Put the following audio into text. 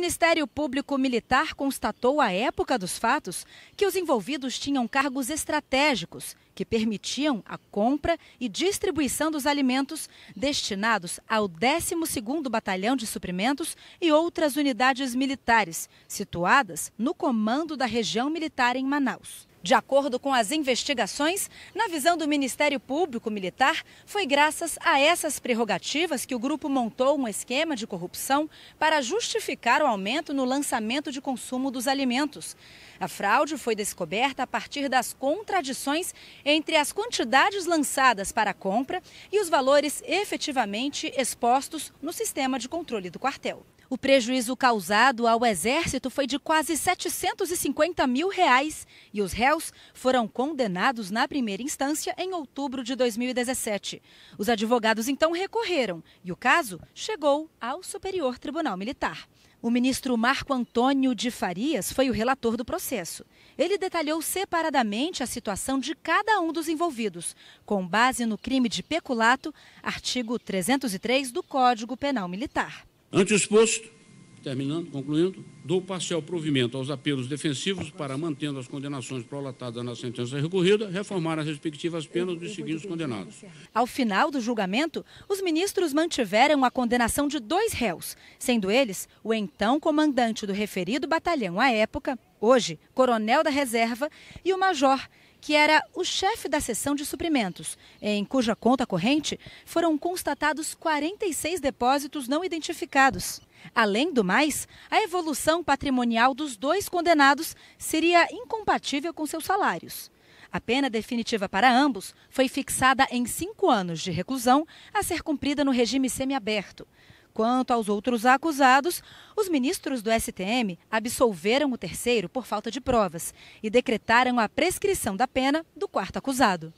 Ministério Público Militar constatou à época dos fatos que os envolvidos tinham cargos estratégicos que permitiam a compra e distribuição dos alimentos destinados ao 12º Batalhão de Suprimentos e outras unidades militares situadas no comando da região militar em Manaus. De acordo com as investigações, na visão do Ministério Público Militar, foi graças a essas prerrogativas que o grupo montou um esquema de corrupção para justificar o aumento no lançamento de consumo dos alimentos. A fraude foi descoberta a partir das contradições entre as quantidades lançadas para a compra e os valores efetivamente expostos no sistema de controle do quartel. O prejuízo causado ao Exército foi de quase 750 mil reais e os réus foram condenados na primeira instância em outubro de 2017. Os advogados então recorreram e o caso chegou ao Superior Tribunal Militar. O ministro Marco Antônio de Farias foi o relator do processo. Ele detalhou separadamente a situação de cada um dos envolvidos, com base no crime de peculato, artigo 303 do Código Penal Militar. Ante o exposto, terminando, concluindo, dou parcial provimento aos apelos defensivos para, mantendo as condenações prolatadas na sentença recorrida, reformar as respectivas penas dos seguintes condenados. Ao final do julgamento, os ministros mantiveram a condenação de dois réus, sendo eles o então comandante do referido batalhão à época, hoje coronel da reserva, e o major, que era o chefe da seção de suprimentos, em cuja conta corrente foram constatados 46 depósitos não identificados. Além do mais, a evolução patrimonial dos dois condenados seria incompatível com seus salários. A pena definitiva para ambos foi fixada em cinco anos de reclusão a ser cumprida no regime semiaberto. Quanto aos outros acusados, os ministros do STM absolveram o terceiro por falta de provas e decretaram a prescrição da pena do quarto acusado.